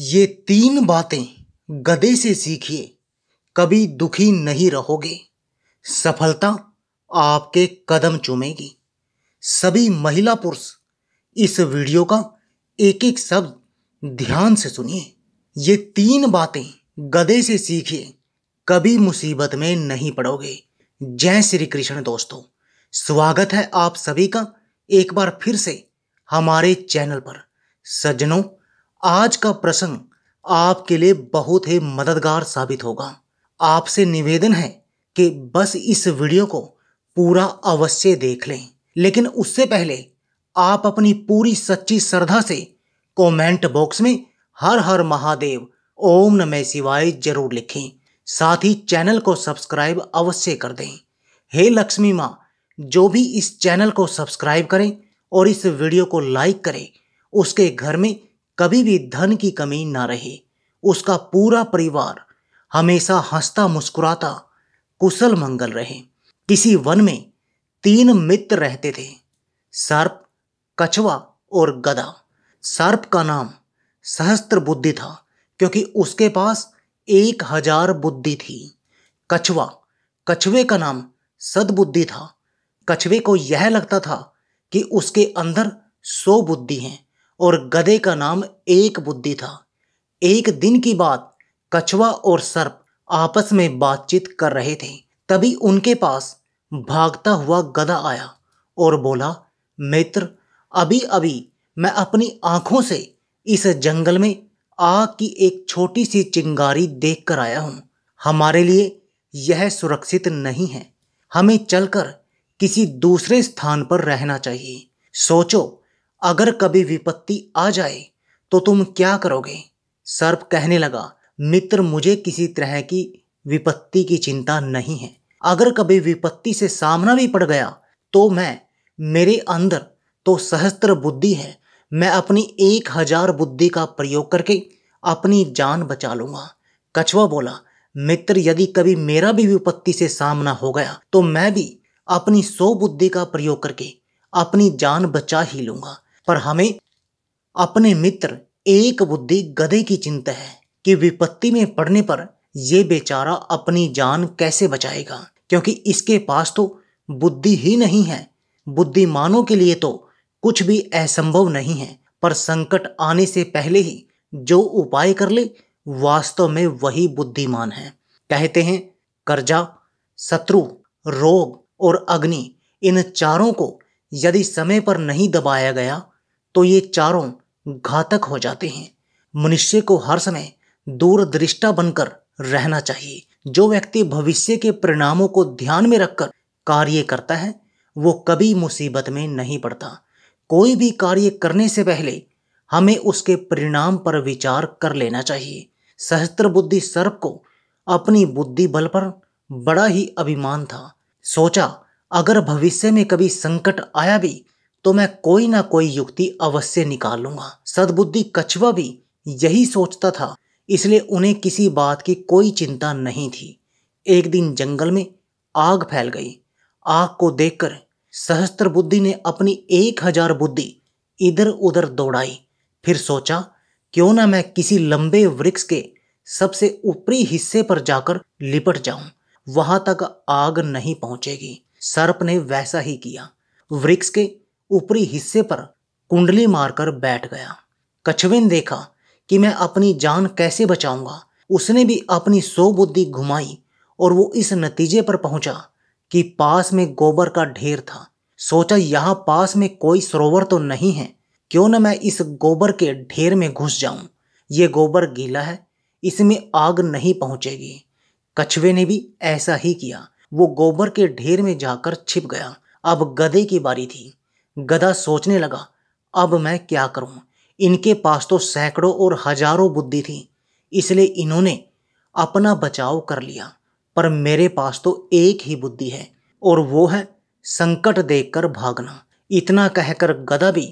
ये तीन बातें गधे से सीखिए कभी दुखी नहीं रहोगे सफलता आपके कदम चूमेगी सभी महिला पुरुष इस वीडियो का एक एक शब्द ध्यान से सुनिए ये तीन बातें गधे से सीखिए कभी मुसीबत में नहीं पड़ोगे जय श्री कृष्ण दोस्तों स्वागत है आप सभी का एक बार फिर से हमारे चैनल पर सज्जनों आज का प्रसंग आपके लिए बहुत ही मददगार साबित होगा आपसे निवेदन है कि बस इस वीडियो को पूरा अवश्य देख लें लेकिन उससे पहले आप अपनी पूरी सच्ची श्रद्धा से कमेंट बॉक्स में हर हर महादेव ओम नमः शिवाय जरूर लिखें साथ ही चैनल को सब्सक्राइब अवश्य कर दें हे लक्ष्मी माँ जो भी इस चैनल को सब्सक्राइब करें और इस वीडियो को लाइक करें उसके घर में कभी भी धन की कमी ना रहे उसका पूरा परिवार हमेशा हंसता मुस्कुराता कुशल मंगल रहे किसी वन में तीन मित्र रहते थे सर्प कछुआ और गदा सर्प का नाम सहस्त्र बुद्धि था क्योंकि उसके पास एक हजार बुद्धि थी कछवा कछुए का नाम सदबुद्धि था कछुए को यह लगता था कि उसके अंदर सौ बुद्धि हैं और गधे का नाम एक बुद्धि था एक दिन की बात कछुआ और सर्प आपस में बातचीत कर रहे थे तभी उनके पास भागता हुआ गधा आया और बोला मित्र अभी अभी मैं अपनी आंखों से इस जंगल में आग की एक छोटी सी चिंगारी देख कर आया हूँ हमारे लिए यह सुरक्षित नहीं है हमें चलकर किसी दूसरे स्थान पर रहना चाहिए सोचो अगर कभी विपत्ति आ जाए तो तुम क्या करोगे सर्प कहने लगा मित्र मुझे किसी तरह की विपत्ति की चिंता नहीं है अगर कभी विपत्ति से सामना भी पड़ गया तो मैं मेरे अंदर तो सहस्त्र बुद्धि है मैं अपनी एक हजार बुद्धि का प्रयोग करके अपनी जान बचा लूंगा कछुआ बोला मित्र यदि कभी मेरा भी विपत्ति से सामना हो गया तो मैं भी अपनी सौ बुद्धि का प्रयोग करके अपनी जान बचा ही लूंगा पर हमें अपने मित्र एक बुद्धि गधे की चिंता है कि विपत्ति में पड़ने पर यह बेचारा अपनी जान कैसे बचाएगा क्योंकि इसके पास तो बुद्धि ही नहीं है बुद्धिमानों के लिए तो कुछ भी असंभव नहीं है पर संकट आने से पहले ही जो उपाय कर ले वास्तव में वही बुद्धिमान है कहते हैं कर्जा शत्रु रोग और अग्नि इन चारों को यदि समय पर नहीं दबाया गया तो ये चारों घातक हो जाते हैं मनुष्य को हर समय दूरदृष्टा बनकर रहना चाहिए जो व्यक्ति भविष्य के परिणामों को ध्यान में रखकर कार्य करता है वो कभी मुसीबत में नहीं पड़ता कोई भी कार्य करने से पहले हमें उसके परिणाम पर विचार कर लेना चाहिए सहस्त्र बुद्धि सर्प को अपनी बुद्धि बल पर बड़ा ही अभिमान था सोचा अगर भविष्य में कभी संकट आया भी तो मैं कोई ना कोई युक्ति अवश्य निकाल लूंगा सदबुद्धि कछुआ भी यही सोचता था इसलिए उन्हें किसी बात की कोई चिंता नहीं थी एक दिन जंगल में आग फैल गई आग को देखकर सहस्त्र बुद्धि ने अपनी एक हजार बुद्धि इधर उधर दौड़ाई फिर सोचा क्यों ना मैं किसी लंबे वृक्ष के सबसे ऊपरी हिस्से पर जाकर लिपट जाऊं वहां तक आग नहीं पहुंचेगी सर्प ने वैसा ही किया वृक्ष के ऊपरी हिस्से पर कुंडली मारकर बैठ गया कछुए ने देखा कि मैं अपनी जान कैसे बचाऊंगा उसने भी अपनी सो बुद्धि घुमाई और वो इस नतीजे पर पहुंचा कि पास में गोबर का ढेर था सोचा यहाँ पास में कोई सरोवर तो नहीं है क्यों न मैं इस गोबर के ढेर में घुस जाऊं ये गोबर गीला है इसमें आग नहीं पहुंचेगी कछुए ने भी ऐसा ही किया वो गोबर के ढेर में जाकर छिप गया अब गधे की बारी थी गधा सोचने लगा अब मैं क्या करूं इनके पास तो सैकड़ों और हजारों बुद्धि थी इसलिए इन्होंने अपना बचाव कर लिया पर मेरे पास तो एक ही बुद्धि है और वो है संकट देखकर भागना इतना कहकर गधा भी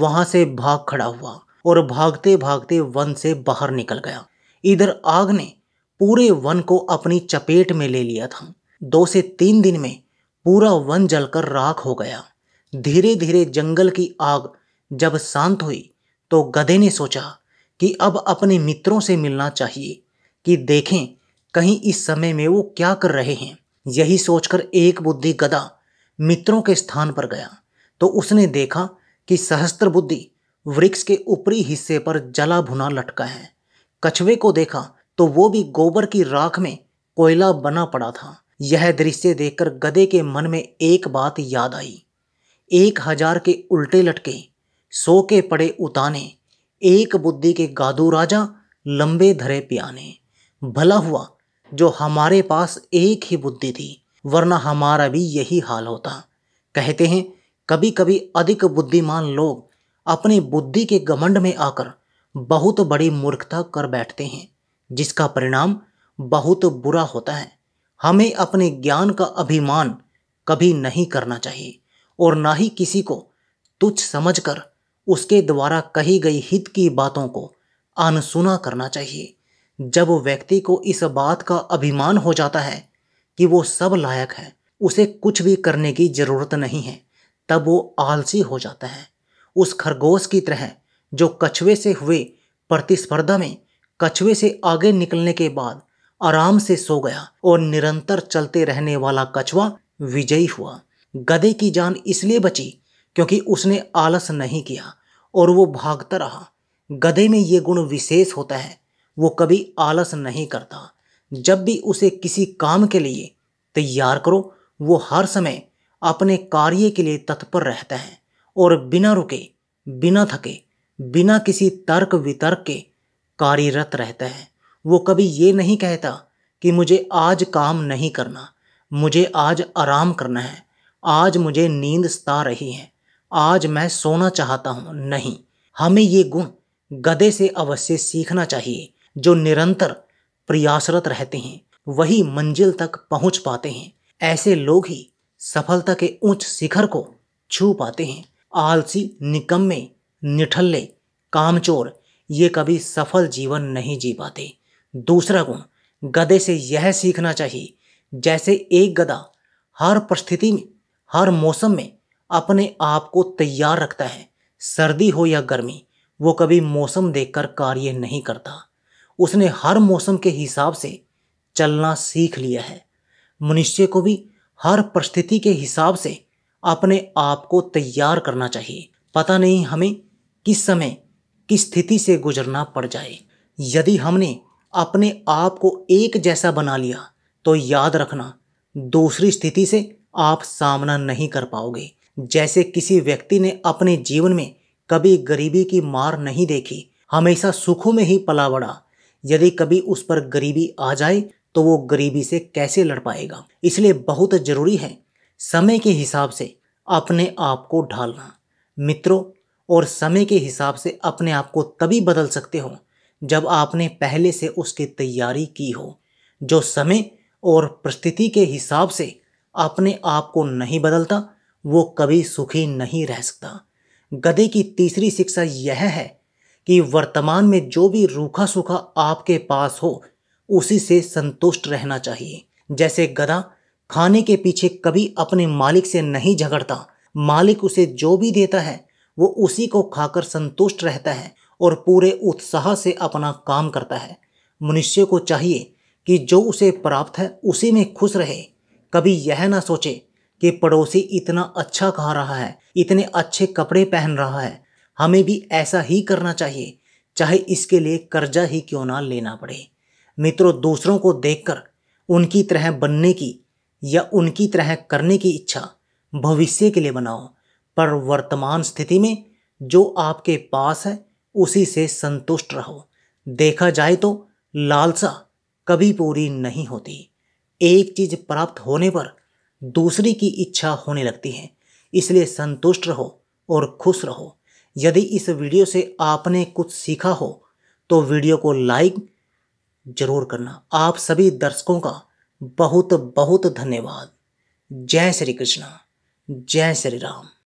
वहां से भाग खड़ा हुआ और भागते भागते वन से बाहर निकल गया इधर आग ने पूरे वन को अपनी चपेट में ले लिया था दो से तीन दिन में पूरा वन जलकर राख हो गया धीरे धीरे जंगल की आग जब शांत हुई तो गधे ने सोचा कि अब अपने मित्रों से मिलना चाहिए कि देखें कहीं इस समय में वो क्या कर रहे हैं यही सोचकर एक बुद्धि गधा मित्रों के स्थान पर गया तो उसने देखा कि सहस्त्र बुद्धि वृक्ष के ऊपरी हिस्से पर जला भुना लटका है कछुए को देखा तो वो भी गोबर की राख में कोयला बना पड़ा था यह दृश्य देखकर गधे के मन में एक बात याद आई एक हजार के उल्टे लटके सो के पड़े उताने एक बुद्धि के गादू राजा लंबे धरे पियाने भला हुआ जो हमारे पास एक ही बुद्धि थी वरना हमारा भी यही हाल होता कहते हैं कभी कभी अधिक बुद्धिमान लोग अपनी बुद्धि के घमंड में आकर बहुत बड़ी मूर्खता कर बैठते हैं जिसका परिणाम बहुत बुरा होता है हमें अपने ज्ञान का अभिमान कभी नहीं करना चाहिए और ना ही किसी को तुच्छ समझकर उसके द्वारा कही गई हित की बातों को अनसुना करना चाहिए जब व्यक्ति को इस बात का अभिमान हो जाता है कि वो सब लायक है उसे कुछ भी करने की ज़रूरत नहीं है तब वो आलसी हो जाता है उस खरगोश की तरह जो कछुए से हुए प्रतिस्पर्धा में कछुए से आगे निकलने के बाद आराम से सो गया और निरंतर चलते रहने वाला कछुआ विजयी हुआ गधे की जान इसलिए बची क्योंकि उसने आलस नहीं किया और वो भागता रहा गधे में ये गुण विशेष होता है वो कभी आलस नहीं करता जब भी उसे किसी काम के लिए तैयार करो वो हर समय अपने कार्य के लिए तत्पर रहता है और बिना रुके बिना थके बिना किसी तर्क वितर्क के कार्यरत रहता है वो कभी ये नहीं कहता कि मुझे आज काम नहीं करना मुझे आज आराम करना है आज मुझे नींद सता रही है आज मैं सोना चाहता हूँ नहीं हमें ये गुण गधे से अवश्य सीखना चाहिए जो निरंतर प्रयासरत रहते हैं वही मंजिल तक पहुँच पाते हैं ऐसे लोग ही सफलता के उच्च शिखर को छू पाते हैं आलसी निकम्मे निठल्ले कामचोर ये कभी सफल जीवन नहीं जी पाते दूसरा गुण गधे से यह सीखना चाहिए जैसे एक गधा हर परिस्थिति में हर मौसम में अपने आप को तैयार रखता है सर्दी हो या गर्मी वो कभी मौसम देखकर कार्य नहीं करता उसने हर मौसम के हिसाब से चलना सीख लिया है मनुष्य को भी हर परिस्थिति के हिसाब से अपने आप को तैयार करना चाहिए पता नहीं हमें किस समय किस स्थिति से गुजरना पड़ जाए यदि हमने अपने आप को एक जैसा बना लिया तो याद रखना दूसरी स्थिति से आप सामना नहीं कर पाओगे जैसे किसी व्यक्ति ने अपने जीवन में कभी गरीबी की मार नहीं देखी हमेशा सुखों में ही पला बड़ा यदि कभी उस पर गरीबी आ जाए तो वो गरीबी से कैसे लड़ पाएगा इसलिए बहुत जरूरी है समय के हिसाब से अपने आप को ढालना मित्रों और समय के हिसाब से अपने आप को तभी बदल सकते हो जब आपने पहले से उसकी तैयारी की हो जो समय और परिस्थिति के हिसाब से अपने आप को नहीं बदलता वो कभी सुखी नहीं रह सकता गधे की तीसरी शिक्षा यह है कि वर्तमान में जो भी रूखा सूखा आपके पास हो उसी से संतुष्ट रहना चाहिए जैसे गधा खाने के पीछे कभी अपने मालिक से नहीं झगड़ता मालिक उसे जो भी देता है वो उसी को खाकर संतुष्ट रहता है और पूरे उत्साह से अपना काम करता है मनुष्य को चाहिए कि जो उसे प्राप्त है उसी में खुश रहे कभी यह ना सोचे कि पड़ोसी इतना अच्छा खा रहा है इतने अच्छे कपड़े पहन रहा है हमें भी ऐसा ही करना चाहिए चाहे इसके लिए कर्जा ही क्यों ना लेना पड़े मित्रों दूसरों को देखकर उनकी तरह बनने की या उनकी तरह करने की इच्छा भविष्य के लिए बनाओ पर वर्तमान स्थिति में जो आपके पास है उसी से संतुष्ट रहो देखा जाए तो लालसा कभी पूरी नहीं होती एक चीज प्राप्त होने पर दूसरी की इच्छा होने लगती है इसलिए संतुष्ट रहो और खुश रहो यदि इस वीडियो से आपने कुछ सीखा हो तो वीडियो को लाइक जरूर करना आप सभी दर्शकों का बहुत बहुत धन्यवाद जय श्री कृष्णा जय श्री राम